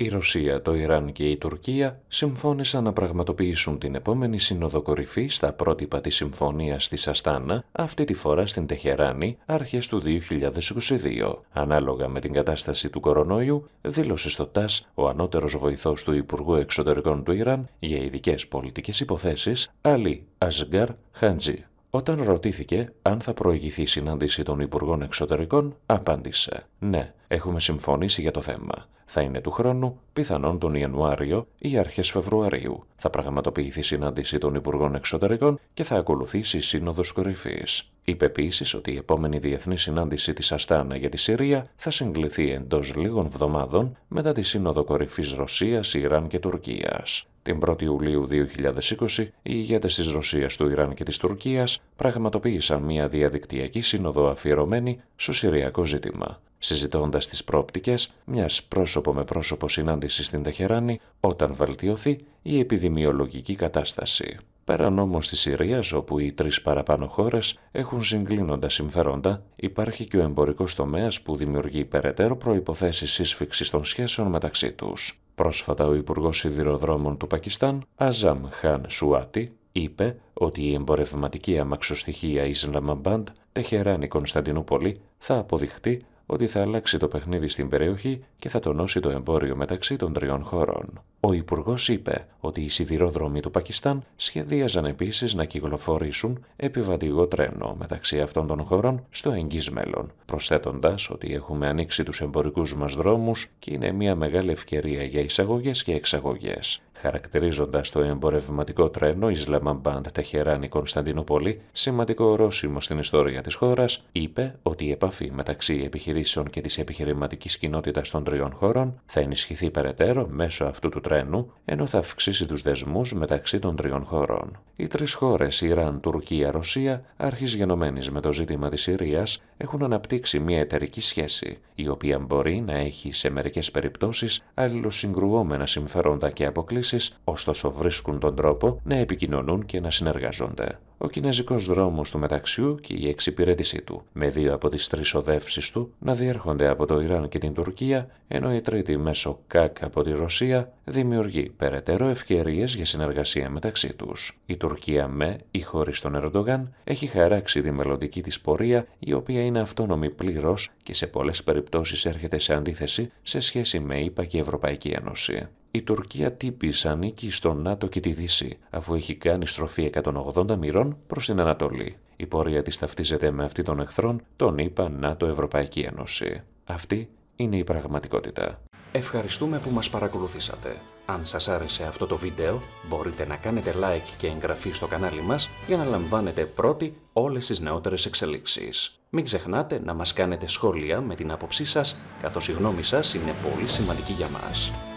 η Ρωσία, το Ιράν και η Τουρκία συμφώνησαν να πραγματοποιήσουν την επόμενη σύνοδο κορυφή στα πρότυπα της συμφωνίας της Αστάνα, αυτή τη φορά στην Τεχεράνη, αρχές του 2022. Ανάλογα με την κατάσταση του κορονοϊού, δήλωσε στο ΤΑΣ ο ανώτερος βοηθός του Υπουργού Εξωτερικών του Ιράν για ειδικές πολιτικές υποθέσεις, Αλή Ασγκάρ Χάντζη. Όταν ρωτήθηκε αν θα προηγηθεί η συνάντηση των Υπουργών Εξωτερικών, απάντησε «Ναι, έχουμε συμφωνήσει για το θέμα θα είναι του χρόνου, πιθανόν τον Ιανουάριο ή αρχές Φεβρουαρίου. Θα πραγματοποιηθεί συνάντηση των Υπουργών Εξωτερικών και θα ακολουθήσει Σύνοδος Κορυφής. Είπε επίσης ότι η επόμενη διεθνή συνάντηση της Αστάνα για τη Συρία θα συγκληθεί εντός λίγων βδομάδων μετά τη Σύνοδο Κορυφής Ρωσίας, Ιράν και Τουρκίας. Την 1η Ιουλίου 2020, οι ηγέτες της Ρωσίας του Ιράν και της Τουρκίας πραγματοποίησαν μια διαδικτυακή σύνοδο αφιερωμένη στο Συριακό ζήτημα συζητώντας τις πρόπτικες μιας πρόσωπο με πρόσωπο συνάντησης στην Τεχεράνη όταν βελτιωθεί η επιδημιολογική κατάσταση. Πέραν όμως της Συρίας, όπου οι τρεις παραπάνω χώρες έχουν συγκλίνοντα συμφέροντα, υπάρχει και ο εμπορικός τομέας που δημιουργεί περαιτέρω προϋποθέσεις σύσφυξης των σχέσεων μεταξύ τους. Πρόσφατα, ο Υπουργός Σιδηροδρόμων του Πακιστάν, Αζάμ Χαν Σουάτι, είπε ότι η εμπορευματική αμαξοστοιχεία Ισλαμαμπάντ, Τεχεράνη Κωνσταντινούπολη θα αποδειχτεί ότι θα αλλάξει το παιχνίδι στην περιοχή και θα τονώσει το εμπόριο μεταξύ των τριών χωρών. Ο Υπουργός είπε ότι οι σιδηρόδρομοι του Πακιστάν σχεδίαζαν επίσης να κυκλοφορήσουν επιβατικό τρένο μεταξύ αυτών των χωρών στο εγγύς μέλλον, προσθέτοντας ότι έχουμε ανοίξει τους εμπορικούς μας δρόμους και είναι μια μεγάλη ευκαιρία για εισαγωγές και εξαγωγές. Χαρακτηρίζοντας το εμπορευματικό τρένο Ισλαμαμπάντ Τεχεράνη Κωνσταντινούπολη σημαντικό ορόσημο στην ιστορία της χώρας, είπε ότι η επαφή μεταξύ επιχειρήσεων και της επιχειρηματικής κοινότητας των τριών χωρών θα ενισχυθεί περαιτέρω μέσω αυτού του τρένου, ενώ θα αυξήσει τους δεσμούς μεταξύ των τριών χωρών. Οι τρεις χώρες, Ιράν, Τουρκία, Ρωσία, αρχισγενωμένες με το ζήτημα της Συρίας, έχουν αναπτύξει μια εταιρική σχέση, η οποία μπορεί να έχει σε μερικές περιπτώσεις αλληλοσυγκρουόμενα συμφέροντα και αποκλήσεις, ωστόσο βρίσκουν τον τρόπο να επικοινωνούν και να συνεργάζονται ο κινέζικος δρόμος του μεταξιού και η εξυπηρέτησή του, με δύο από τις τρεις οδεύσεις του να διέρχονται από το Ιράν και την Τουρκία, ενώ η τρίτη μέσω ΚΑΚ από τη Ρωσία δημιουργεί περαιτέρω ευκαιρίες για συνεργασία μεταξύ τους. Η Τουρκία με ή χωρίς τον Ερντογάν έχει χαράξει τη μελλοντική της πορεία, η χωρί τον ερντογαν εχει είναι τη πορεια η οποια πλήρως και σε πολλές περιπτώσεις έρχεται σε αντίθεση σε σχέση με ΗΠΑ και Ευρωπαϊκή Ένωση. Η Τουρκία τύπης ανήκει στο ΝΑΤΟ και τη Δύση, αφού έχει κάνει στροφή 180 μοιρών προς την Ανατολή. Η πορεία της ταυτίζεται με αυτή των εχθρών, τον είπα ΝΑΤΟ Ευρωπαϊκή Ένωση. Αυτή είναι η πραγματικότητα. Ευχαριστούμε που μας παρακολουθήσατε. Αν σας άρεσε αυτό το βίντεο, μπορείτε να κάνετε like και εγγραφή στο κανάλι μας για να λαμβάνετε πρώτοι όλες τις νεότερες εξελίξεις. Μην ξεχνάτε να μας κάνετε σχόλια με την άποψή σας, καθώς η γνώμη σας είναι πολύ σημαντική για μας.